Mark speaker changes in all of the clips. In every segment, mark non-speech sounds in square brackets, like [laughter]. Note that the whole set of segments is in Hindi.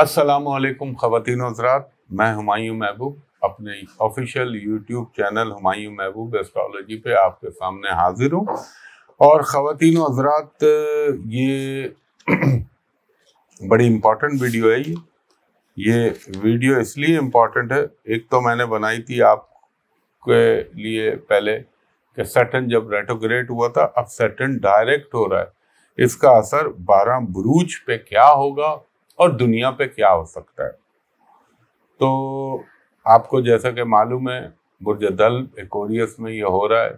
Speaker 1: असलकम ख़वान हजरात मैं हुमायूं महबूब अपने ऑफिशियल यूट्यूब चैनल हुमायूं महबूब एस्ट्रोलॉजी पे आपके सामने हाजिर हूँ और ख़वान हजरात ये [clears throat] बड़ी इम्पॉर्टेंट वीडियो है ये ये वीडियो इसलिए इम्पॉर्टेंट है एक तो मैंने बनाई थी आपके लिए पहले कि सेटन जब रेटोग्रेट हुआ था अब सेटन डायरेक्ट हो रहा है इसका असर बारह ब्रूज पे क्या होगा और दुनिया पे क्या हो सकता है तो आपको जैसा कि मालूम है बुर्ज दल एकोरियस में ये हो रहा है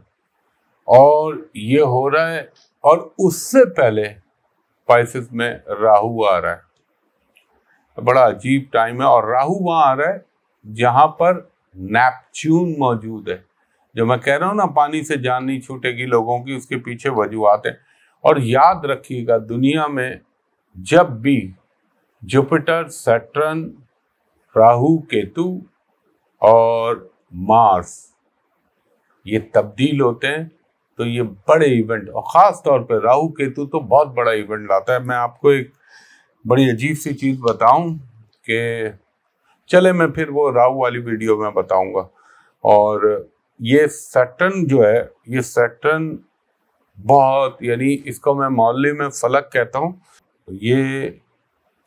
Speaker 1: और ये हो रहा है और उससे पहले पाइसिस में राहु आ रहा है तो बड़ा अजीब टाइम है और राहु वहां आ रहा है जहां पर नेपच्यून मौजूद है जो मैं कह रहा हूं ना पानी से जान नहीं छूटेगी लोगों की उसके पीछे वजूहत है और याद रखिएगा दुनिया में जब भी जुपिटर सैटर्न राहु केतु और मार्स ये तब्दील होते हैं तो ये बड़े इवेंट और ख़ास तौर पे राहु केतु तो बहुत बड़ा इवेंट लाता है मैं आपको एक बड़ी अजीब सी चीज़ बताऊं कि चले मैं फिर वो राहु वाली वीडियो में बताऊंगा और ये सैटर्न जो है ये सैटर्न बहुत यानी इसको मैं मौलवी में फलक कहता हूँ तो ये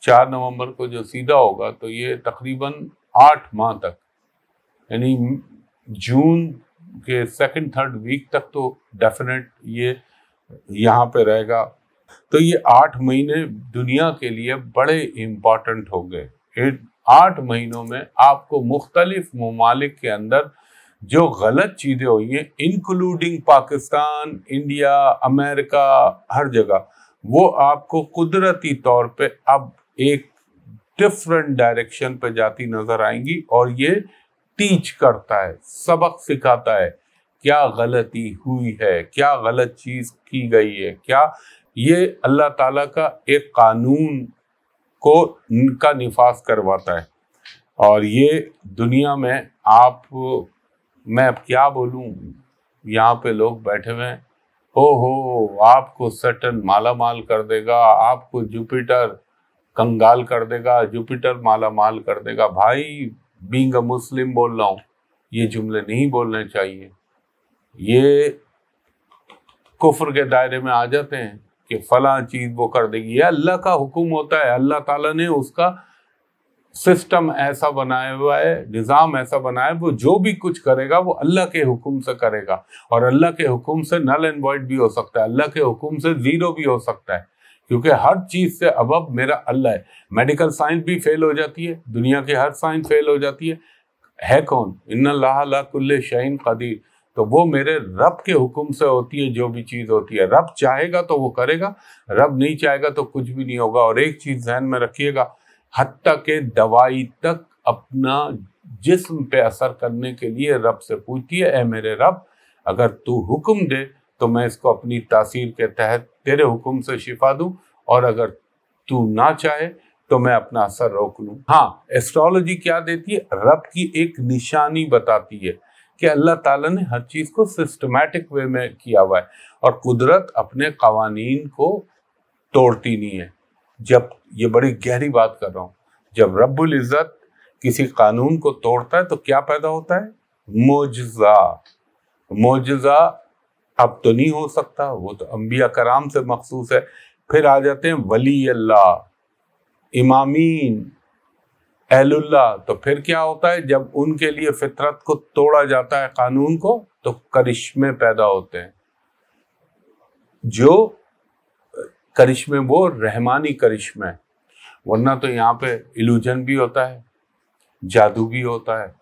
Speaker 1: चार नवंबर को जो सीधा होगा तो ये तकरीबन आठ माह तक यानी जून के सेकंड थर्ड वीक तक तो डेफिनेट ये यहाँ पे रहेगा तो ये आठ महीने दुनिया के लिए बड़े इम्पॉर्टेंट हो गए आठ महीनों में आपको मुख्तलिफ ममालिक के अंदर जो गलत चीज़ें हुई हैं इंक्लूडिंग पाकिस्तान इंडिया अमेरिका हर जगह वो आपको कुदरती तौर पे अब एक डिफरेंट डायरेक्शन पे जाती नजर आएंगी और ये टीच करता है सबक सिखाता है क्या गलती हुई है क्या गलत चीज की गई है क्या ये अल्लाह ताला का एक कानून को का निफास करवाता है और ये दुनिया में आप मैं अब क्या बोलूँ यहाँ पे लोग बैठे हुए हैं ओ हो आपको सटन माला माल कर देगा आपको जुपिटर कंगाल कर देगा जुपिटर माला माल कर देगा भाई बींग अ मुस्लिम बोल रहा हूँ ये जुमले नहीं बोलने चाहिए ये कुफर के दायरे में आ जाते हैं कि फला चीज़ वो कर देगी ये अल्लाह का हुक्म होता है अल्लाह ताला ने उसका सिस्टम ऐसा बनाया हुआ है निज़ाम ऐसा बनाया वो जो भी कुछ करेगा वो अल्लाह के हुक्म से करेगा और अल्लाह के हुक्म से नल एंड वॉइड भी हो सकता है अल्लाह के हुक्म से ज़ीरो भी हो सकता है क्योंकि हर चीज़ से अब मेरा अल्लाह है मेडिकल साइंस भी फेल हो जाती है दुनिया की हर साइंस फेल हो जाती है है कौन इन लाकुल्ल शहीन कदीर तो वो मेरे रब के हुक्म से होती है जो भी चीज़ होती है रब चाहेगा तो वो करेगा रब नहीं चाहेगा तो कुछ भी नहीं होगा और एक चीज़ जहन में रखिएगा हती के दवाई तक अपना जिस्म पे असर करने के लिए रब से पूछती है ए मेरे रब अगर तू हुक्म दे तो मैं इसको अपनी तासीर के तहत तेरे हुक्म से शिफा दूँ और अगर तू ना चाहे तो मैं अपना असर रोक लूँ हाँ एस्ट्रोलॉजी क्या देती है रब की एक निशानी बताती है कि अल्लाह ताला ने हर चीज़ को सिस्टमेटिक वे में किया हुआ है और कुदरत अपने कवानीन को तोड़ती नहीं है जब ये बड़ी गहरी बात कर रहा हूँ जब रब्बुल इज़्ज़त किसी कानून को तोड़ता है तो क्या पैदा होता है मोजा मोजा अब तो नहीं हो सकता वो तो अम्बिया कराम से मखसूस है फिर आ जाते हैं वली अल्लाह इमामीन अहलुल्ला तो फिर क्या होता है जब उनके लिए फितरत को तोड़ा जाता है कानून को तो करिश्मे पैदा होते हैं जो करिश्मे वो रहमानी करिश्मे वरना तो यहाँ पे इलूजन भी होता है जादू भी होता है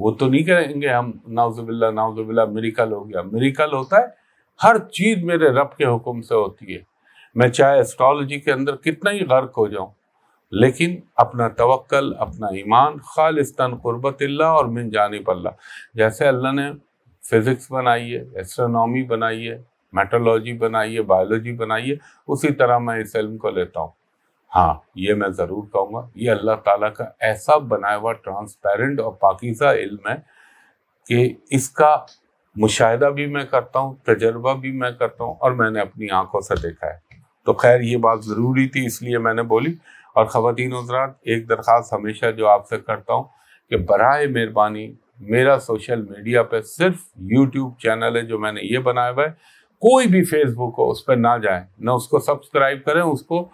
Speaker 1: वो तो नहीं करेंगे हम नाउजुबिल्ला नाउजुबिल्ला मेरिकल हो गया मेरिकल होता है हर चीज़ मेरे रब के हुक्म से होती है मैं चाहे एस्ट्रोलॉजी के अंदर कितना ही गर्क हो जाऊं लेकिन अपना तवक्ल अपना ईमान खालिस्तान क़ुरबत और मिन जानब अल्लाह जैसे अल्लाह ने फिज़िक्स बनाई है एस्ट्रोनॉमी बनाई है मेटोलॉजी बनाई है बायोलॉजी बनाई है उसी तरह मैं इस इल्म को लेता हूँ हाँ ये मैं ज़रूर कहूँगा ये अल्लाह ताला का ऐसा बनाया हुआ ट्रांसपेरेंट और पाकिज़ा इल्म है कि इसका मुशाहिदा भी मैं करता हूँ तजर्बा भी मैं करता हूँ और मैंने अपनी आंखों से देखा है तो खैर ये बात ज़रूरी थी इसलिए मैंने बोली और ख़वान हजरात एक दरख्वास हमेशा जो आपसे करता हूँ कि बरए मेहरबानी मेरा सोशल मीडिया पर सिर्फ यूट्यूब चैनल है जो मैंने ये बनाया हुआ है कोई भी फेसबुक हो उस पर ना जाए ना उसको सब्सक्राइब करें उसको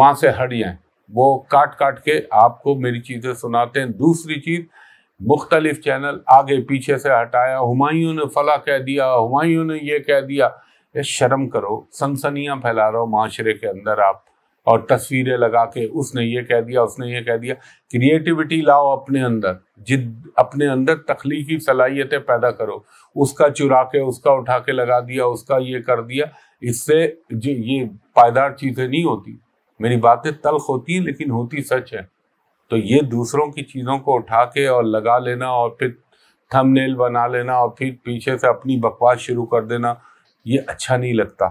Speaker 1: माँ से हट जाएँ वो काट काट के आपको मेरी चीज़ें सुनाते हैं दूसरी चीज़ मुख्तलिफ चैनल आगे पीछे से हटाया हुमायूं ने फला कह दिया हुमायूं ने यह कह दिया ये शर्म करो सनसनियाँ फैला रहो माशरे के अंदर आप और तस्वीरें लगा के उसने ये कह दिया उसने ये कह दिया क्रिएटिविटी लाओ अपने अंदर जिद अपने अंदर तख्लीकी सलाहियतें पैदा करो उसका चुरा के उसका उठा के लगा दिया उसका ये कर दिया इससे ये पायदार चीज़ें नहीं होती मेरी बातें तलख होती हैं लेकिन होती सच है तो ये दूसरों की चीज़ों को उठा के और लगा लेना और फिर थंबनेल बना लेना और फिर पीछे से अपनी बकवास शुरू कर देना ये अच्छा नहीं लगता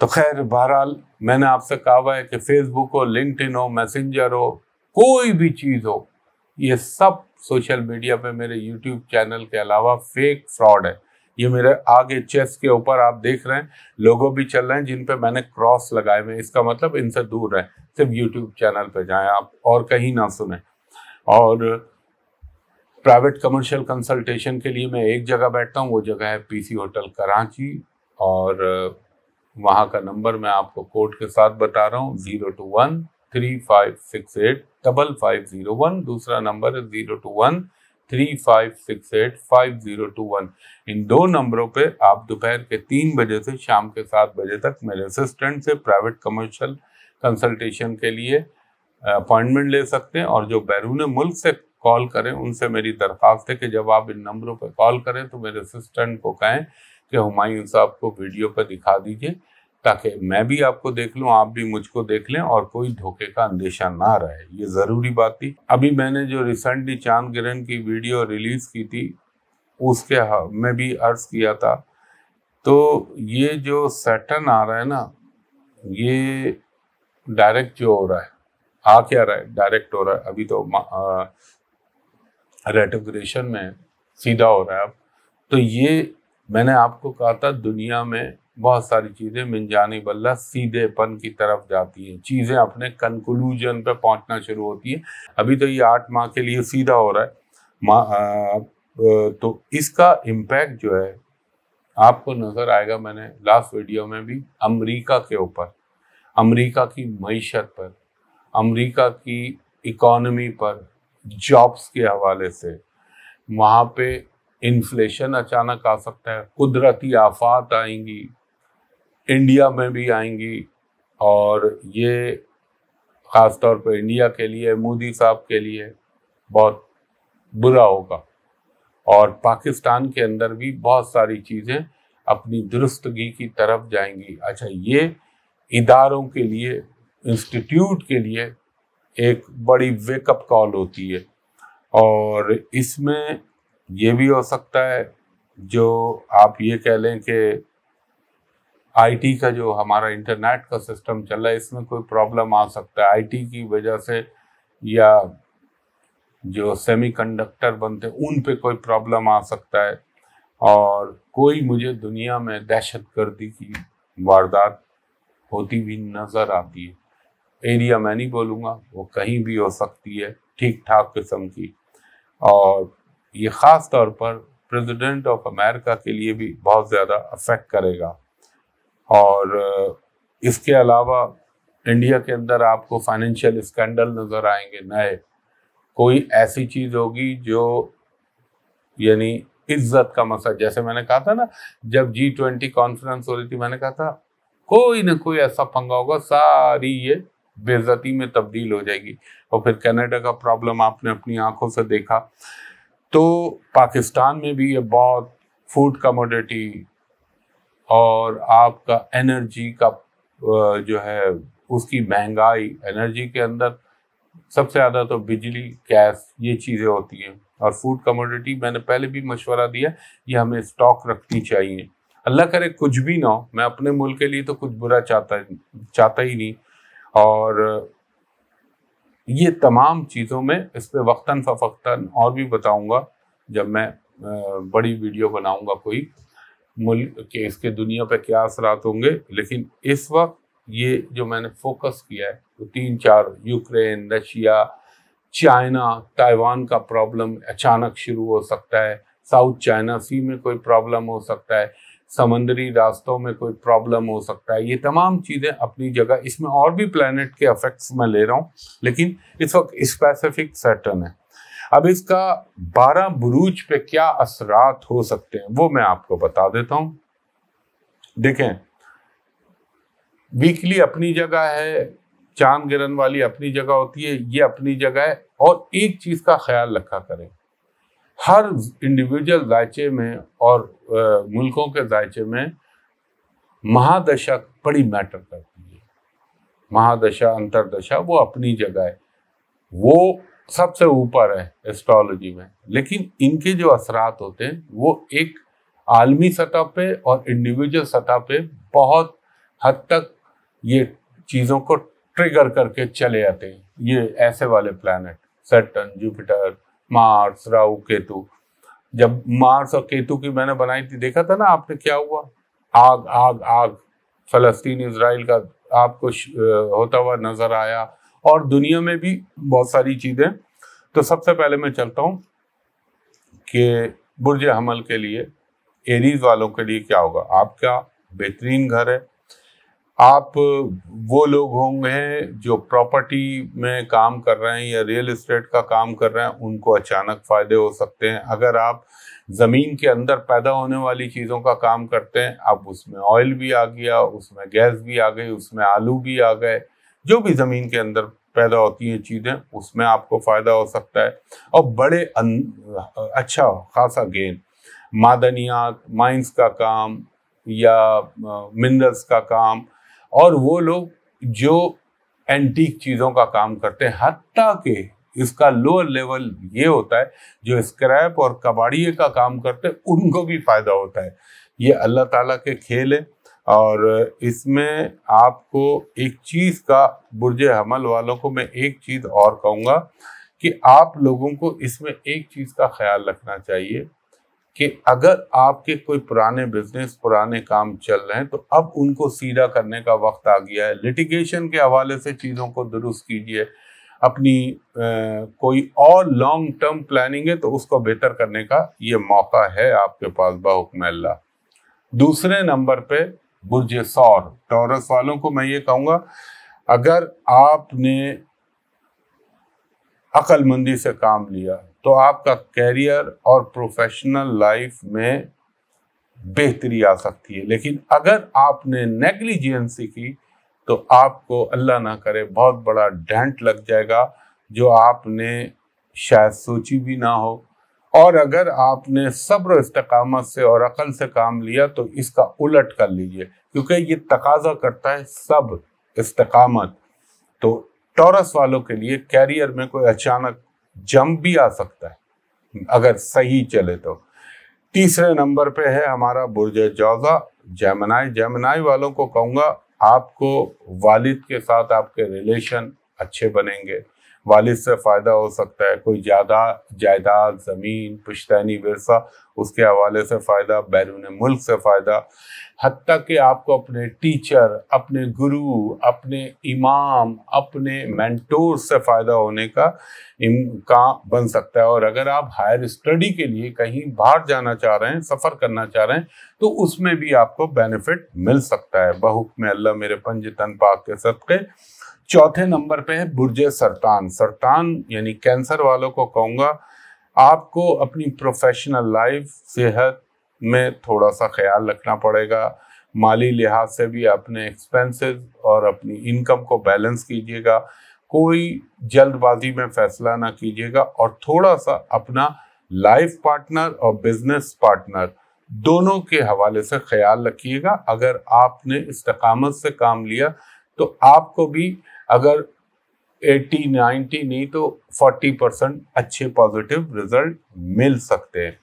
Speaker 1: तो खैर बहरहाल मैंने आपसे कहा हुआ है कि फेसबुक हो लिंकड हो मैसेंजर हो कोई भी चीज़ हो ये सब सोशल मीडिया पे मेरे यूट्यूब चैनल के अलावा फेक फ्रॉड है ये मेरे आगे चेस्ट के ऊपर आप देख रहे हैं लोगों भी चल रहे हैं जिन पे मैंने क्रॉस लगाए हुए इसका मतलब इनसे दूर रहें सिर्फ यूट्यूब चैनल पे जाएं आप और कहीं ना सुने और प्राइवेट कमर्शियल कंसल्टेशन के लिए मैं एक जगह बैठता हूँ वो जगह है पीसी होटल कराची और वहाँ का नंबर मैं आपको कोड के साथ बता रहा हूँ zero two one three five six eight double five zero one दूसरा नंबर है zero two one three five six eight five zero two one इन दो नंबरों पे आप दोपहर के तीन बजे से शाम के सात बजे तक मेरे असिस्टेंट से प्राइवेट कमर्शियल कंसल्टेशन के लिए अपॉइंटमेंट ले सकते हैं और जो बैरून मुल्क से कॉल करें उनसे मेरी दरख्वास्त है कि जब आप इन नंबरों पर कॉल करें तो मेरे असिस्टेंट को कहें कि हमायूं साहब को वीडियो पर दिखा दीजिए ताकि मैं भी आपको देख लूं आप भी मुझको देख लें और कोई धोखे का अंदेशा ना रहे ये ज़रूरी बात थी अभी मैंने जो रिसेंटली चांद ग्रहण की वीडियो रिलीज़ की थी उसके हाँ, में भी अर्ज किया था तो ये जो सेटन आ रहा है ना ये डायरेक्ट जो हो रहा है आ क्या रहा है डायरेक्ट हो रहा है अभी तो रेटोग्रेशन में सीधा हो रहा है अब तो ये मैंने आपको कहा था दुनिया में बहुत सारी चीज़ें बिनजानी बल्ला सीधेपन की तरफ जाती हैं चीज़ें अपने कंक्लूजन पे पहुंचना शुरू होती हैं अभी तो ये आठ माह के लिए सीधा हो रहा है आ, तो इसका इम्पैक्ट जो है आपको नज़र आएगा मैंने लास्ट वीडियो में भी अमेरिका के ऊपर अमेरिका की मीशत पर अमेरिका की इकॉनमी पर जॉब्स के हवाले से वहाँ पे इन्फ्लेशन अचानक आ सकता है कुदरती आफात आएंगी इंडिया में भी आएंगी और ये ख़ास तौर पर इंडिया के लिए मोदी साहब के लिए बहुत बुरा होगा और पाकिस्तान के अंदर भी बहुत सारी चीज़ें अपनी दुरुस्तगी की तरफ जाएंगी अच्छा ये इदारों के लिए इंस्टीट्यूट के लिए एक बड़ी वेकअप कॉल होती है और इसमें ये भी हो सकता है जो आप ये कह लें कि आईटी का जो हमारा इंटरनेट का सिस्टम चल रहा है इसमें कोई प्रॉब्लम आ सकता है आईटी की वजह से या जो सेमीकंडक्टर बनते उन पे कोई प्रॉब्लम आ सकता है और कोई मुझे दुनिया में दहशत गर्दी की वारदात होती हुई नज़र आती है एरिया मैं नहीं बोलूँगा वो कहीं भी हो सकती है ठीक ठाक किस्म की और ये ख़ास तौर पर प्रेसिडेंट ऑफ अमेरिका के लिए भी बहुत ज़्यादा अफेक्ट करेगा और इसके अलावा इंडिया के अंदर आपको फाइनेंशियल स्कैंडल नज़र आएंगे नए कोई ऐसी चीज़ होगी जो यानी इज्जत का मसला जैसे मैंने कहा था ना जब जी ट्वेंटी कॉन्फ्रेंस हो रही थी मैंने कहा था कोई ना कोई ऐसा पंगा होगा सारी ये बेजती में तब्दील हो जाएगी और फिर कनाडा का प्रॉब्लम आपने अपनी आंखों से देखा तो पाकिस्तान में भी ये बहुत फूड कमोडिटी और आपका एनर्जी का जो है उसकी महंगाई एनर्जी के अंदर सबसे ज़्यादा तो बिजली गैस ये चीज़ें होती हैं और फूड कमोडिटी मैंने पहले भी मशवरा दिया ये हमें स्टॉक रखनी चाहिए अल्लाह करे कुछ भी ना हो मैं अपने मुल्क के लिए तो कुछ बुरा चाहता चाहता ही नहीं और ये तमाम चीज़ों में इस पर वक्ता फ़क्ता और भी बताऊँगा जब मैं बड़ी वीडियो बनाऊँगा कोई मुल्क के इसके दुनिया पर क्या असरात होंगे लेकिन इस वक्त ये जो मैंने फोकस किया है तो तीन चार यूक्रेन रशिया चाइना ताइवान का प्रॉब्लम अचानक शुरू हो सकता है साउथ चाइना सी में कोई प्रॉब्लम हो सकता है समंदरी रास्तों में कोई प्रॉब्लम हो सकता है ये तमाम चीज़ें अपनी जगह इसमें और भी प्लानट के अफेक्ट्स मैं ले रहा हूँ लेकिन इस वक्त स्पेसिफिक सेटर्न है अब इसका बारह बुरूज पे क्या असरात हो सकते हैं वो मैं आपको बता देता हूं देखें वीकली अपनी जगह है चांद गिरन वाली अपनी जगह होती है ये अपनी जगह है और एक चीज का ख्याल रखा करें हर इंडिविजुअल जायचे में और आ, मुल्कों के जायचे में महादशा बड़ी मैटर करती है महादशा अंतरदशा वो अपनी जगह है वो सबसे ऊपर है एस्ट्रोलॉजी में लेकिन इनके जो असरात होते हैं वो एक आलमी सतह पे और इंडिविजुअल सतह पे बहुत हद तक ये चीज़ों को ट्रिगर करके चले आते हैं ये ऐसे वाले planet Saturn Jupiter Mars Rahu Ketu जब मार्स और केतु की मैंने बनाई थी देखा था ना आपने क्या हुआ आग आग आग फलस्तीन इसराइल का आपको होता हुआ नजर आया और दुनिया में भी बहुत सारी चीज़ें तो सबसे पहले मैं चलता हूँ कि बुरज हमल के लिए एरीज वालों के लिए क्या होगा आपका बेहतरीन घर है आप वो लोग होंगे जो प्रॉपर्टी में काम कर रहे हैं या रियल इस्टेट का काम कर रहे हैं उनको अचानक फ़ायदे हो सकते हैं अगर आप ज़मीन के अंदर पैदा होने वाली चीज़ों का काम करते हैं अब उसमें ऑयल भी आ गया उसमें गैस भी आ गई उसमें आलू भी आ गए जो भी ज़मीन के अंदर पैदा होती हैं चीज़ें उसमें आपको फ़ायदा हो सकता है और बड़े अन, अच्छा खासा गेन मादनियात माइंस का काम या मिनरल्स का काम और वो लोग जो एंटीक चीज़ों का काम करते हैं हती के इसका लोअर लेवल ये होता है जो स्क्रैप और कबाड़िए का काम करते हैं उनको भी फ़ायदा होता है ये अल्लाह ताला के खेल है और इसमें आपको एक चीज़ का बुरज हमल वालों को मैं एक चीज़ और कहूँगा कि आप लोगों को इसमें एक चीज़ का ख्याल रखना चाहिए कि अगर आपके कोई पुराने बिजनेस पुराने काम चल रहे हैं तो अब उनको सीधा करने का वक्त आ गया है लिटिगेशन के हवाले से चीज़ों को दुरुस्त कीजिए अपनी आ, कोई और लॉन्ग टर्म प्लानिंग है तो उसको बेहतर करने का ये मौका है आपके पास बाहुकम दूसरे नंबर पे बुर्ज सौर टॉरस वालों को मैं ये कहूंगा अगर आपने अक्लमंदी से काम लिया तो आपका कैरियर और प्रोफेशनल लाइफ में बेहतरी आ सकती है लेकिन अगर आपने नेग्लिजेंसी की तो आपको अल्लाह ना करे बहुत बड़ा डेंट लग जाएगा जो आपने शायद सोची भी ना हो और अगर आपने सब्र इस्तकामत से और अकल से काम लिया तो इसका उलट कर लीजिए क्योंकि ये तकाजा करता है सब इस्तकामत तो टॉरस वालों के लिए कैरियर में कोई अचानक जंप भी आ सकता है अगर सही चले तो तीसरे नंबर पे है हमारा बुरज जौजा जैमनाई जैमनाई वालों को कहूँगा आपको वालिद के साथ आपके रिलेशन अच्छे बनेंगे वालिद से फ़ायदा हो सकता है कोई ज़्यादा जायदाद ज़मीन पुश्तैनी वरसा उसके हवाले से फ़ायदा बैरून मुल्क से फ़ायदा हती कि आपको अपने टीचर अपने गुरु अपने इमाम अपने मैंटोर से फ़ायदा होने का इमका बन सकता है और अगर आप हायर स्टडी के लिए कहीं बाहर जाना चाह रहे हैं सफ़र करना चाह रहे हैं तो उसमें भी आपको बेनिफिट मिल सकता है बहुक में अल्लाह मेरे पंज तन पाक के सदक़े चौथे नंबर पे है बुरजे सरतान सरतान यानी कैंसर वालों को कहूँगा आपको अपनी प्रोफेशनल लाइफ सेहत में थोड़ा सा ख्याल रखना पड़ेगा माली लिहाज से भी अपने एक्सपेंसेस और अपनी इनकम को बैलेंस कीजिएगा कोई जल्दबाजी में फैसला ना कीजिएगा और थोड़ा सा अपना लाइफ पार्टनर और बिजनेस पार्टनर दोनों के हवाले से ख्याल रखिएगा अगर आपने इस्तकामत से काम लिया तो आपको भी अगर 80 90 नहीं तो 40 परसेंट अच्छे पॉजिटिव रिजल्ट मिल सकते हैं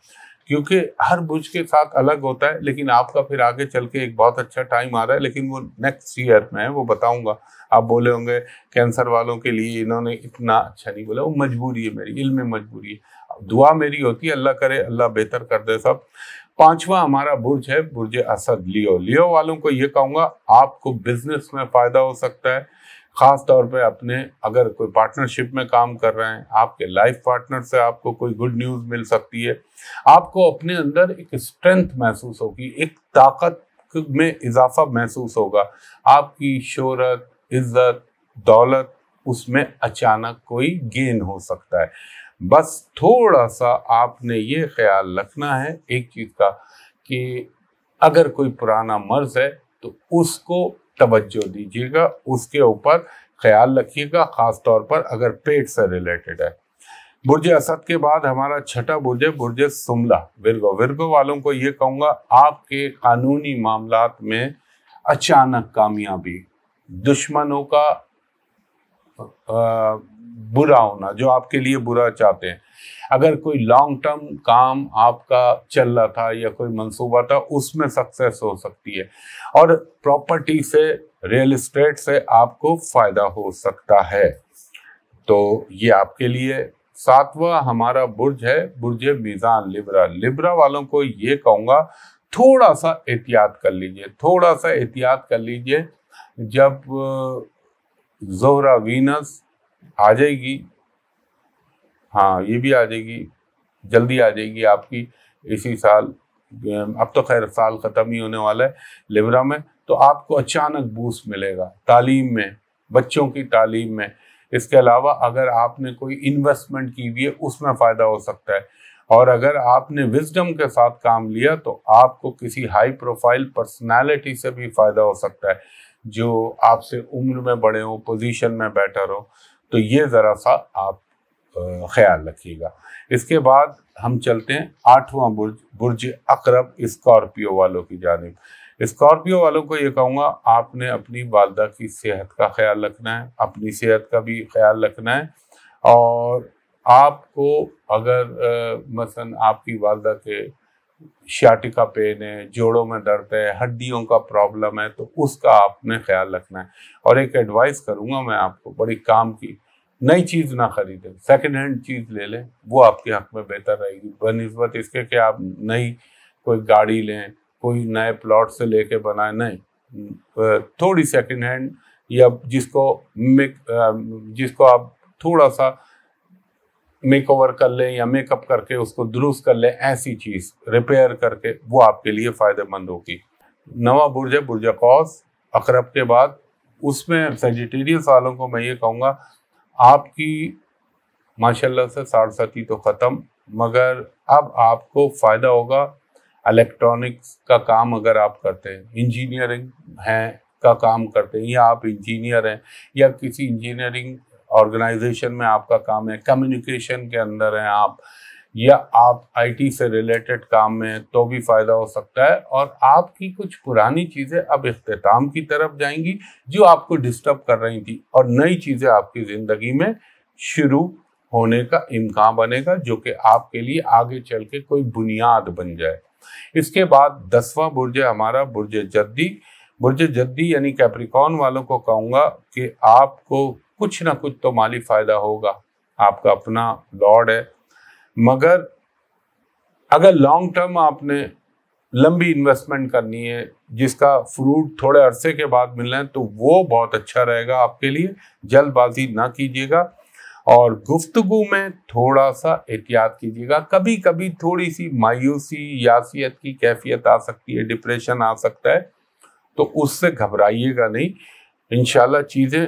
Speaker 1: क्योंकि हर बुज के साथ अलग होता है लेकिन आपका फिर आगे चल के एक बहुत अच्छा टाइम आ रहा है लेकिन वो नेक्स्ट ईयर में वो बताऊंगा आप बोले होंगे कैंसर वालों के लिए इन्होंने इतना अच्छा नहीं बोला वो मजबूरी है मेरी इल्म मजबूरी है दुआ मेरी होती है अल्लाह करे अल्लाह बेहतर कर दे सब पांचवा हमारा बुर्ज है बुर्ज असद लियो लियो वालों को ये कहूँगा आपको बिजनेस में फ़ायदा हो सकता है ख़ास तौर पे अपने अगर कोई पार्टनरशिप में काम कर रहे हैं आपके लाइफ पार्टनर से आपको कोई गुड न्यूज़ मिल सकती है आपको अपने अंदर एक स्ट्रेंथ महसूस होगी एक ताकत में इजाफा महसूस होगा आपकी शोहरत इज्जत दौलत उसमें अचानक कोई गेन हो सकता है बस थोड़ा सा आपने ये ख्याल रखना है एक चीज़ का कि अगर कोई पुराना मर्ज है तो उसको तवज्जो दीजिएगा उसके ऊपर ख्याल रखिएगा ख़ास तौर पर अगर पेट से रिलेटेड है बुरज असद के बाद हमारा छठा बुरज बुरज सुमला विरगो विरगो वालों को ये कहूँगा आपके कानूनी मामला में अचानक कामयाबी दुश्मनों का बुरा होना जो आपके लिए बुरा चाहते हैं अगर कोई लॉन्ग टर्म काम आपका चल रहा था या कोई मंसूबा था उसमें सक्सेस हो सकती है और प्रॉपर्टी से रियल इस्टेट से आपको फायदा हो सकता है तो ये आपके लिए सातवां हमारा बुर्ज है बुर्ज मीजान लिब्रा लिब्रा वालों को ये कहूंगा थोड़ा सा एहतियात कर लीजिए थोड़ा सा एहतियात कर लीजिए जब जोहरा वीनस आ जाएगी हाँ ये भी आ जाएगी जल्दी आ जाएगी आपकी इसी साल अब तो खैर साल ख़त्म ही होने वाला है लिब्रा में तो आपको अचानक बूस्ट मिलेगा तालीम में बच्चों की तालीम में इसके अलावा अगर आपने कोई इन्वेस्टमेंट की हुई है उसमें फ़ायदा हो सकता है और अगर आपने विजडम के साथ काम लिया तो आपको किसी हाई प्रोफाइल पर्सनैलिटी से भी फ़ायदा हो सकता है जो आपसे उम्र में बड़े हों पोजीशन में बेटर हो तो ये ज़रा सा आप ख्याल रखिएगा इसके बाद हम चलते हैं आठवां बुर्ज बुर्ज अकरब स्कॉर्पियो वालों की जानब स्कॉर्पियो वालों को ये कहूँगा आपने अपनी वालदा की सेहत का ख्याल रखना है अपनी सेहत का भी ख्याल रखना है और आपको अगर मसलन आपकी वालदा के शाटिका का पेन है जोड़ों में दर्द है हड्डियों का प्रॉब्लम है तो उसका आपने ख्याल रखना है और एक एडवाइस करूँगा मैं आपको बड़ी काम की नई चीज ना खरीदें सेकेंड हैंड चीज ले लें वो आपके हक में बेहतर रहेगी बनस्बत इसके कि आप नई कोई गाड़ी लें कोई नए प्लॉट से लेके बनाए नहीं थोड़ी सेकेंड हैंड या जिसको मेक जिसको आप थोड़ा सा मेक ओवर कर लें या मेकअप करके उसको दुरुस्त कर लें ऐसी चीज़ रिपेयर करके वो आपके लिए फ़ायदेमंद होगी नवा बुर्ज बुर्ज कौस अकरब के बाद उसमें सेजिटेरियस वालों को मैं ये कहूँगा आपकी माशाल्लाह से सारसती तो ख़त्म मगर अब आपको फ़ायदा होगा इलेक्ट्रॉनिक्स का काम अगर आप करते हैं इंजीनियरिंग हैं का काम करते हैं या आप इंजीनियर हैं या किसी इंजीनियरिंग ऑर्गेनाइजेशन में आपका काम है कम्युनिकेशन के अंदर हैं आप या आप आईटी से रिलेटेड काम में तो भी फ़ायदा हो सकता है और आपकी कुछ पुरानी चीज़ें अब अख्ताम की तरफ जाएंगी जो आपको डिस्टर्ब कर रही थी और नई चीज़ें आपकी ज़िंदगी में शुरू होने का इम्कान बनेगा जो कि आपके लिए आगे चल के कोई बुनियाद बन जाए इसके बाद दसवां बुर्ज हमारा बुर्ज जद्दी बुर्ज जद्दी यानी कैप्रिकॉन वालों को कहूँगा कि आपको कुछ ना कुछ तो माली फ़ायदा होगा आपका अपना लॉर्ड है मगर अगर लॉन्ग टर्म आपने लंबी इन्वेस्टमेंट करनी है जिसका फ्रूट थोड़े अरसे के बाद मिलना है तो वो बहुत अच्छा रहेगा आपके लिए जल्दबाजी ना कीजिएगा और गुफ्तगु में थोड़ा सा एहतियात कीजिएगा कभी कभी थोड़ी सी मायूसी यासियत की कैफियत आ सकती है डिप्रेशन आ सकता है तो उससे घबराइएगा नहीं इन चीज़ें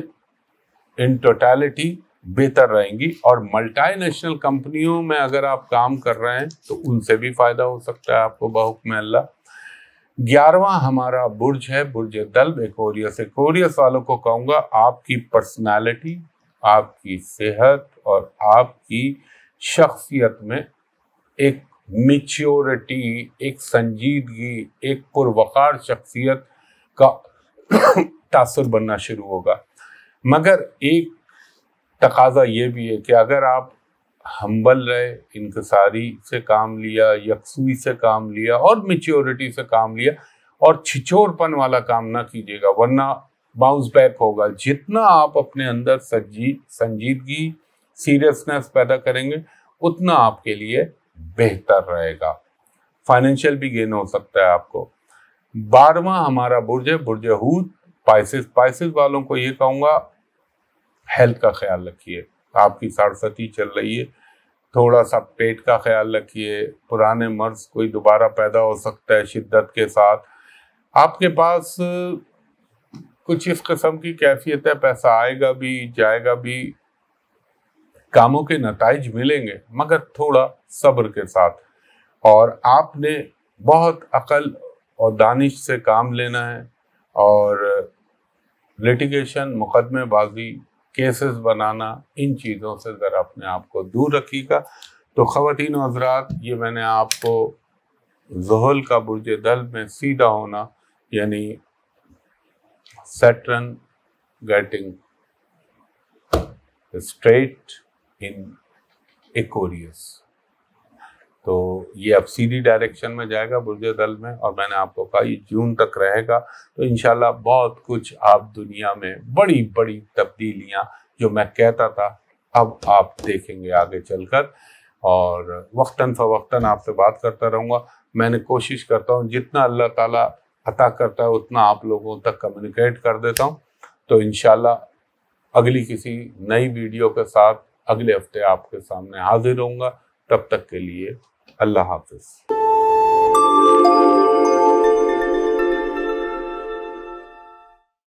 Speaker 1: इन टोटैलिटी बेहतर रहेंगी और मल्टीनेशनल कंपनियों में अगर आप काम कर रहे हैं तो उनसे भी फायदा हो सकता है आपको बहुक में अल्लाह ग्यारहवा हमारा बुर्ज है बुर्ज दल एकोरियस एकोरियस वालों को कहूँगा आपकी पर्सनालिटी आपकी सेहत और आपकी शख्सियत में एक मिच्योरिटी एक संजीदगी एक पुरवकार शख्सियत का [coughs] तासर बनना शुरू होगा मगर एक तकाजा ये भी है कि अगर आप हम्बल रहे इंकसारी से काम लिया यकसुई से काम लिया और मेच्योरिटी से काम लिया और छिछोरपन वाला काम ना कीजिएगा वरना बाउंस बैक होगा जितना आप अपने अंदर सजी संजीदगी सीरियसनेस पैदा करेंगे उतना आपके लिए बेहतर रहेगा फाइनेंशियल भी गेन हो सकता है आपको बारवा हमारा बुर्ज है बुर्ज हूद पाइसिस पाइसिस वालों को ये कहूँगा हेल्थ का ख्याल रखिए आपकी सारसती चल रही है थोड़ा सा पेट का ख्याल रखिए पुराने मर्ज कोई दोबारा पैदा हो सकता है शिद्दत के साथ आपके पास कुछ इस किस्म की कैफियत है पैसा आएगा भी जाएगा भी कामों के नतज मिलेंगे मगर थोड़ा सब्र के साथ और आपने बहुत अकल और दानिश से काम लेना है और लिटिगेशन मुकदमेबाजी केसेस बनाना इन चीज़ों से ज़रा अपने आप को दूर रखिएगा तो ख़वान हजरात ये मैंने आपको जहल का बुरज दल में सीधा होना यानी Saturn getting straight in Aquarius तो ये अब सीधी डायरेक्शन में जाएगा बुर्जे दल में और मैंने आपको कहा ये जून तक रहेगा तो इनशाला बहुत कुछ आप दुनिया में बड़ी बड़ी तब्दीलियाँ जो मैं कहता था अब आप देखेंगे आगे चलकर और वक्ता फ़वक्ता आपसे बात करता रहूँगा मैंने कोशिश करता हूँ जितना अल्लाह ताला अता करता है उतना आप लोगों तक कम्युनिकेट कर देता हूँ तो इन अगली किसी नई वीडियो के साथ अगले हफ्ते आपके सामने हाजिर होऊंगा तब तक के लिए আল্লাহ হাফিজ